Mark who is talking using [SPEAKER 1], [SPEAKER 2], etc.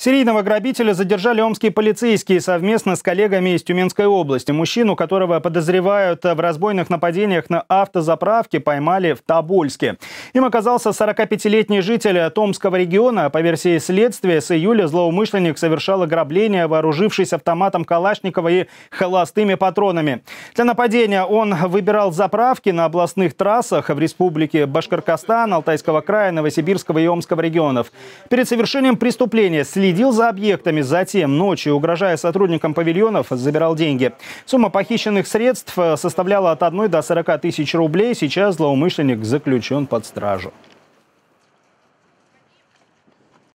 [SPEAKER 1] Серийного грабителя задержали омские полицейские совместно с коллегами из Тюменской области. Мужчину, которого подозревают в разбойных нападениях на автозаправке, поймали в Тобольске. Им оказался 45-летний житель Томского региона. По версии следствия, с июля злоумышленник совершал ограбление, вооружившись автоматом Калашникова и холостыми патронами. Для нападения он выбирал заправки на областных трассах в республике Башкоркостан, Алтайского края, Новосибирского и Омского регионов. Перед совершением преступления следствие следил за объектами, затем ночью, угрожая сотрудникам павильонов, забирал деньги. Сумма похищенных средств э, составляла от 1 до 40 тысяч рублей. Сейчас злоумышленник заключен под стражу.